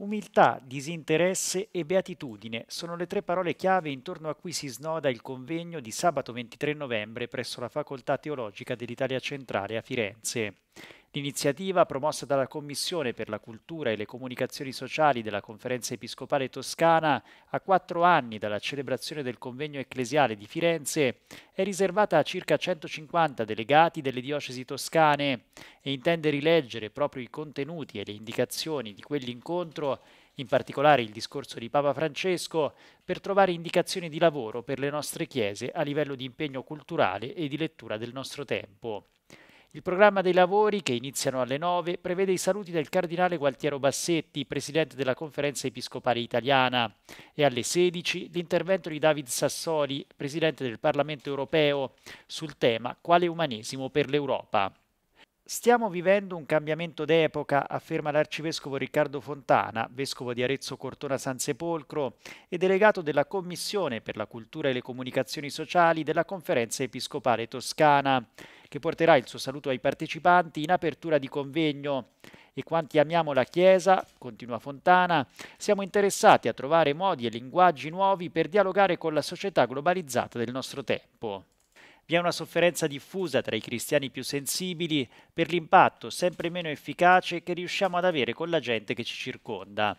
Umiltà, disinteresse e beatitudine sono le tre parole chiave intorno a cui si snoda il convegno di sabato 23 novembre presso la Facoltà Teologica dell'Italia Centrale a Firenze. L'iniziativa promossa dalla Commissione per la Cultura e le Comunicazioni Sociali della Conferenza Episcopale Toscana a quattro anni dalla celebrazione del convegno ecclesiale di Firenze è riservata a circa 150 delegati delle diocesi toscane e intende rileggere proprio i contenuti e le indicazioni di quell'incontro in particolare il discorso di Papa Francesco, per trovare indicazioni di lavoro per le nostre chiese a livello di impegno culturale e di lettura del nostro tempo. Il programma dei lavori, che iniziano alle 9, prevede i saluti del cardinale Gualtiero Bassetti, presidente della Conferenza Episcopale Italiana, e alle 16 l'intervento di David Sassoli, presidente del Parlamento europeo, sul tema Quale umanesimo per l'Europa? Stiamo vivendo un cambiamento d'epoca, afferma l'arcivescovo Riccardo Fontana, vescovo di Arezzo Cortona Sansepolcro e delegato della Commissione per la Cultura e le Comunicazioni Sociali della Conferenza Episcopale Toscana che porterà il suo saluto ai partecipanti in apertura di convegno. E quanti amiamo la Chiesa, continua Fontana, siamo interessati a trovare modi e linguaggi nuovi per dialogare con la società globalizzata del nostro tempo. Vi è una sofferenza diffusa tra i cristiani più sensibili per l'impatto sempre meno efficace che riusciamo ad avere con la gente che ci circonda.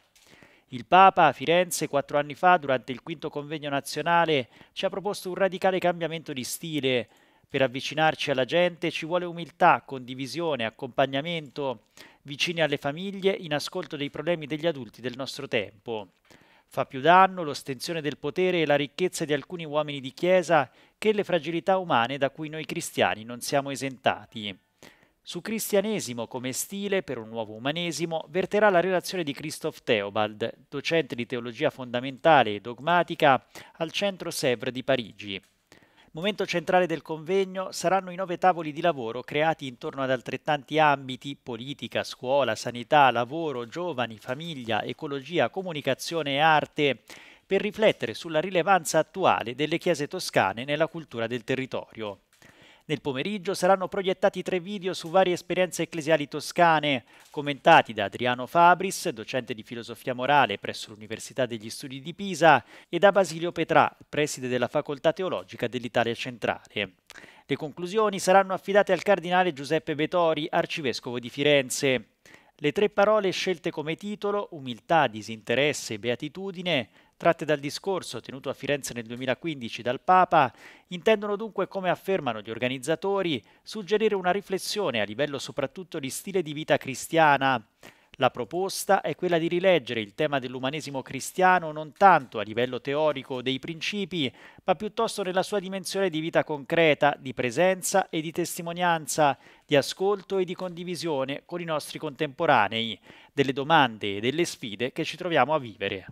Il Papa a Firenze quattro anni fa, durante il quinto convegno nazionale, ci ha proposto un radicale cambiamento di stile per avvicinarci alla gente ci vuole umiltà, condivisione, accompagnamento vicini alle famiglie in ascolto dei problemi degli adulti del nostro tempo. Fa più danno l'ostensione del potere e la ricchezza di alcuni uomini di Chiesa che le fragilità umane da cui noi cristiani non siamo esentati. Su cristianesimo come stile per un nuovo umanesimo verterà la relazione di Christoph Theobald, docente di teologia fondamentale e dogmatica al Centro Sèvres di Parigi. Momento centrale del convegno saranno i nove tavoli di lavoro creati intorno ad altrettanti ambiti politica, scuola, sanità, lavoro, giovani, famiglia, ecologia, comunicazione e arte per riflettere sulla rilevanza attuale delle chiese toscane nella cultura del territorio. Nel pomeriggio saranno proiettati tre video su varie esperienze ecclesiali toscane, commentati da Adriano Fabris, docente di filosofia morale presso l'Università degli Studi di Pisa, e da Basilio Petrà, preside della Facoltà Teologica dell'Italia Centrale. Le conclusioni saranno affidate al cardinale Giuseppe Betori, arcivescovo di Firenze. Le tre parole scelte come titolo, umiltà, disinteresse e beatitudine, tratte dal discorso tenuto a Firenze nel 2015 dal Papa, intendono dunque, come affermano gli organizzatori, suggerire una riflessione a livello soprattutto di stile di vita cristiana, la proposta è quella di rileggere il tema dell'umanesimo cristiano non tanto a livello teorico dei principi, ma piuttosto nella sua dimensione di vita concreta, di presenza e di testimonianza, di ascolto e di condivisione con i nostri contemporanei, delle domande e delle sfide che ci troviamo a vivere.